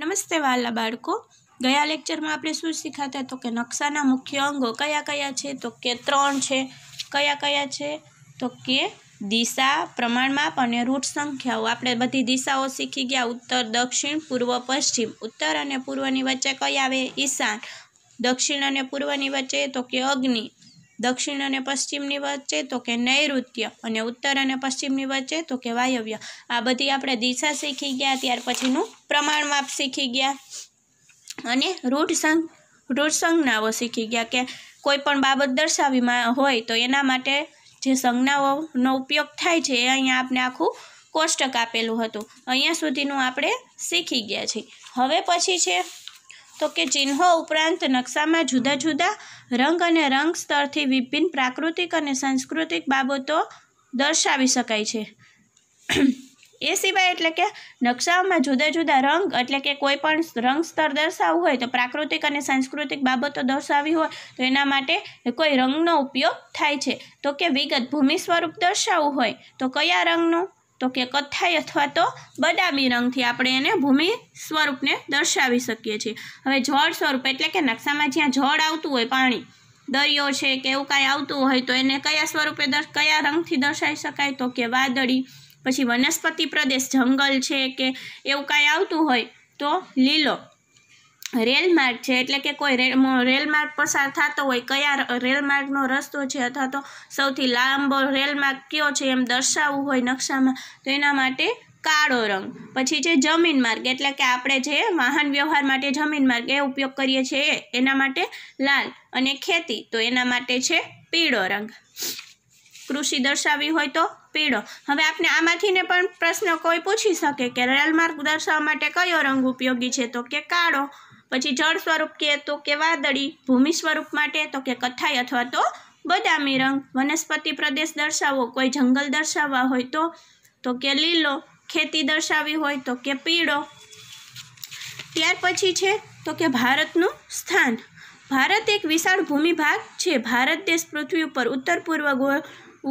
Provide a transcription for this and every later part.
નમસ્તે વાલા બાળકો ગયા લેક્ચરમાં આપણે શું શીખાતા તો કે નકશાના મુખ્ય અંગો કયા કયા છે તો કે ત્રણ છે કયા કયા છે તો કે દિશા પ્રમાણમાપ અને રૂટ સંખ્યાઓ આપણે બધી દિશાઓ શીખી ગયા ઉત્તર દક્ષિણ પૂર્વ પશ્ચિમ ઉત્તર અને પૂર્વની વચ્ચે કઈ આવે ઈશાન દક્ષિણ અને પૂર્વની વચ્ચે તો કે અગ્નિ દક્ષિણ અને પશ્ચિમની વચ્ચે તો કે નૈઋત્ય અને ઉત્તર અને પશ્ચિમની વચ્ચે તો કે વાયવ્ય આ બધી આપણે દિશા શીખી ગયા ત્યાર પછીનું પ્રમાણ માપ શીખી ગયા અને રૂઢ સંઘ રૂઢ સંજ્ઞાઓ શીખી ગયા કે કોઈ પણ બાબત દર્શાવીમાં હોય તો એના માટે જે સંજ્ઞાઓનો ઉપયોગ થાય છે એ અહીંયા આપણે આખું કોષ્ટક આપેલું હતું અહીંયા સુધીનું આપણે શીખી ગયા છીએ હવે પછી છે તો કે ચિહ્નો ઉપરાંત નકશામાં જુદા જુદા રંગ અને રંગ સ્તરથી વિભિન્ન પ્રાકૃતિક અને સાંસ્કૃતિક બાબતો દર્શાવી શકાય છે એ સિવાય એટલે કે નકશાઓમાં જુદા જુદા રંગ એટલે કે કોઈ પણ રંગ સ્તર દર્શાવવું હોય તો પ્રાકૃતિક અને સાંસ્કૃતિક બાબતો દર્શાવી હોય તો એના માટે કોઈ રંગનો ઉપયોગ થાય છે તો કે વિગત ભૂમિ સ્વરૂપ દર્શાવવું હોય તો કયા રંગનું તો કે કથ્થાઈ અથવા તો બદામી રંગથી આપણે એને ભૂમિ સ્વરૂપને દર્શાવી શકીએ છીએ હવે જળ સ્વરૂપ એટલે કે નકશામાં જ્યાં જળ આવતું હોય પાણી દરિયો છે કે એવું કાંઈ આવતું હોય તો એને કયા સ્વરૂપે કયા રંગથી દર્શાવી શકાય તો કે વાદળી પછી વનસ્પતિ પ્રદેશ જંગલ છે કે એવું કાંઈ આવતું હોય તો લીલો રેલ માર્ગ છે એટલે કે કોઈ રેલ માર્ગ પસાર થતો હોય કયા રેલ માર્ગનો રસ્તો છે અથવા તો સૌથી લાંબો રેલ માર્ગ કયો છે એમ દર્શાવવું હોય નકશામાં તો એના માટે કાળો રંગ પછી છે જમીન માર્ગ એટલે કે આપણે જે વાહન વ્યવહાર માટે જમીન માર્ગ એ ઉપયોગ કરીએ છીએ એના માટે લાલ અને ખેતી તો એના માટે છે પીળો રંગ કૃષિ દર્શાવી હોય તો પીળો હવે આપણે આમાંથીને પણ પ્રશ્ન કોઈ પૂછી શકે કે રેલ માર્ગ દર્શાવવા માટે કયો રંગ ઉપયોગી છે તો કે કાળો પછી જળ સ્વરૂપ કે તો કે વાદળી ભૂમિ સ્વરૂપ માટે તો કે કથાઈ અથવા તો બદામી રંગ વનસ્પતિ પ્રદેશ દર્શાવવો કોઈ જંગલ દર્શાવવા હોય તો તો કે લીલો ખેતી દર્શાવવી હોય તો કે પીળો ત્યાર પછી છે તો કે ભારતનું સ્થાન ભારત એક વિશાળ ભૂમિ ભાગ છે ભારત દેશ પૃથ્વી ઉપર ઉત્તર પૂર્વ ગોળ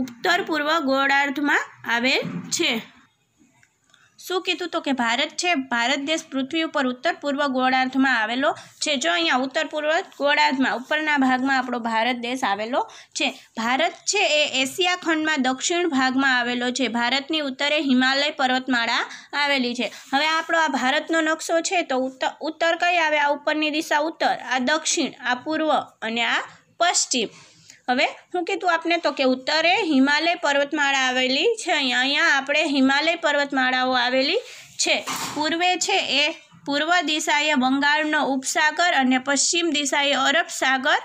ઉત્તર પૂર્વ ગોળાર્ધમાં આવેલ છે શું કીધું તો કે ભારત છે ભારત દેશ પૃથ્વી ઉપર ઉત્તર પૂર્વ ગોળાર્ધમાં આવેલો છે જો અહીંયા ઉત્તર પૂર્વ ગોળાર્ધમાં ઉપરના ભાગમાં આપણો ભારત દેશ આવેલો છે ભારત છે એ એશિયા ખંડમાં દક્ષિણ ભાગમાં આવેલો છે ભારતની ઉત્તરે હિમાલય પર્વતમાળા આવેલી છે હવે આપણો આ ભારતનો નકશો છે તો ઉત્તર કઈ આવે આ ઉપરની દિશા ઉત્તર આ દક્ષિણ આ પૂર્વ અને આ પશ્ચિમ હવે શું કીધું આપને તો કે ઉત્તરે હિમાલય પર્વતમાળા આવેલી છે અહીંયા અહીંયા આપણે હિમાલય પર્વતમાળાઓ આવેલી છે પૂર્વે છે એ પૂર્વ દિશાએ બંગાળનો ઉપસાગર અને પશ્ચિમ દિશાએ અરબ સાગર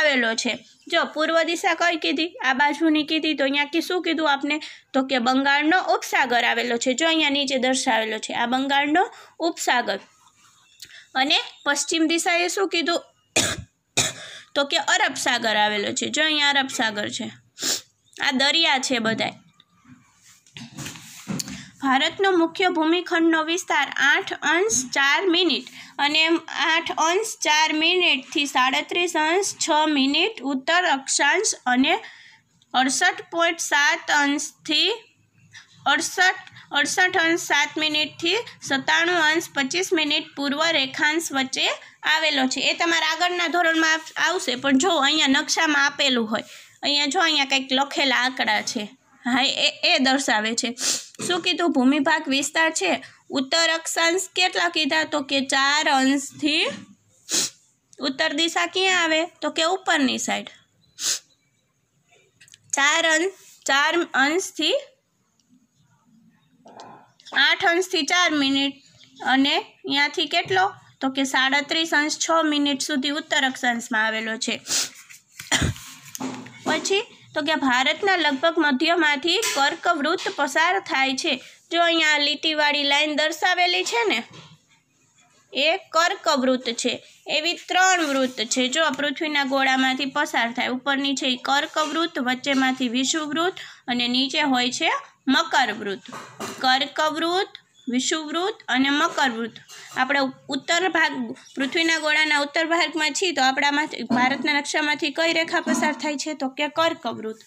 આવેલો છે જો પૂર્વ દિશા કઈ કીધી આ બાજુની કીધી તો અહીંયા શું કીધું આપને તો કે બંગાળનો ઉપસાગર આવેલો છે જો અહીંયા નીચે દર્શાવેલો છે આ બંગાળનો ઉપસાગર અને પશ્ચિમ દિશાએ શું કીધું તો કે અરબ સાગર આવેલો છે જો અહીંયા અરબ સાગર છે આ દરિયા છે બધાય ભારતનો મુખ્ય ભૂમિખંડનો વિસ્તાર આઠ અંશ ચાર મિનિટ અને આઠ અંશ ચાર મિનિટથી સાડત્રીસ અંશ છ મિનિટ ઉત્તર અક્ષાંશ અને અડસઠ પોઈન્ટ સાત અંશથી અડસઠ અડસઠ અંશ સાત મિનિટથી સત્તાણું અંશ પચીસ મિનિટ પૂર્વ રેખાંશ વચ્ચે આવેલો છે એ તમારા આગળના ધોરણમાં આવશે પણ જો અહીંયા નકશામાં આપેલું હોય અહીંયા જો અહીંયા કંઈક લખેલા આંકડા છે હા એ એ દર્શાવે છે શું કીધું ભૂમિભાગ વિસ્તાર છે ઉત્તર અક્ષાંશ કેટલા કીધા તો કે ચાર અંશથી ઉત્તર દિશા ક્યાં આવે તો કે ઉપરની સાઈડ ચાર અંશ ચાર અંશથી આઠ અંશથી ચાર મિનિટ અને અહીંયાથી કેટલો તો કે સાડત્રીસ અંશ છ મિનિટ સુધી ઉત્તર અક્ષાંશમાં આવેલો છે પછી તો કે ભારતના લગભગ મધ્યમાંથી કર્કવૃત્ત પસાર થાય છે જો અહીંયા લીટીવાળી લાઈન દર્શાવેલી છે ને એ કર્કવૃત્ત છે એવી ત્રણ વૃત્ત છે જો પૃથ્વીના ગોળામાંથી પસાર થાય ઉપરની છે એ કર્કવૃત્ત વચ્ચેમાંથી વિષુવવૃત્ત અને નીચે હોય છે મકરવૃત્ત કર્કવૃત વિષુવવૃત્ત અને મકરવૃત્ત આપણે ઉત્તર ભાગ પૃથ્વીના ગોળાના ઉત્તર ભાગમાં છીએ તો આપણામાં ભારતના નકશામાંથી કઈ રેખા પસાર થાય છે તો કે કર્કવૃત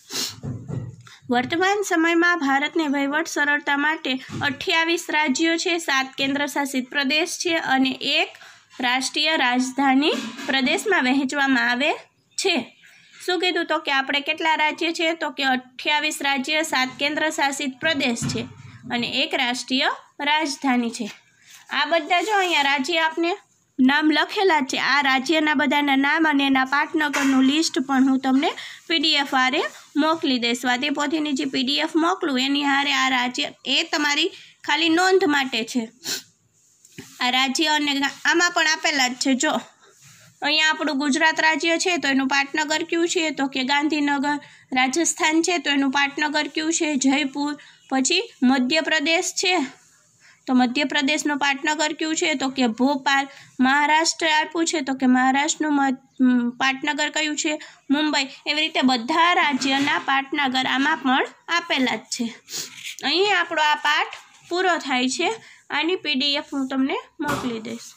વર્તમાન સમયમાં ભારતને વહીવટ સરળતા માટે અઠ્યાવીસ રાજ્યો છે સાત કેન્દ્રશાસિત પ્રદેશ છે અને એક રાષ્ટ્રીય રાજધાની પ્રદેશમાં વહેંચવામાં આવે છે શું કીધું તો કે આપણે કેટલા રાજ્ય છે તો કે અઠ્યાવીસ રાજ્ય સાત કેન્દ્ર શાસિત પ્રદેશ છે અને એક રાષ્ટ્રીય રાજધાની છે આ બધા જો અહીંયા રાજ્ય આપને નામ લખેલા છે આ રાજ્યના બધાના નામ અને એના પાટનગરનું લિસ્ટ પણ હું તમને પીડીએફ આરે મોકલી દઈશ સ્વાતિ જે પીડીએફ મોકલું એની હારે આ રાજ્ય એ તમારી ખાલી નોંધ માટે છે આ રાજ્ય અને આમાં પણ આપેલા જ છે જો અહીંયા આપણું ગુજરાત રાજ્ય છે તો એનું પાટનગર કયું છે તો કે ગાંધીનગર રાજસ્થાન છે તો એનું પાટનગર કયું છે જયપુર પછી મધ્યપ્રદેશ છે તો મધ્યપ્રદેશનું પાટનગર કયું છે તો કે ભોપાલ મહારાષ્ટ્ર આપ્યું છે તો કે મહારાષ્ટ્રનું પાટનગર કયું છે મુંબઈ એવી રીતે બધા રાજ્યના પાટનગર આમાં પણ આપેલા જ છે અહીં આપણો આ પાઠ પૂરો થાય છે આની પીડીએફ હું તમને મોકલી દઈશ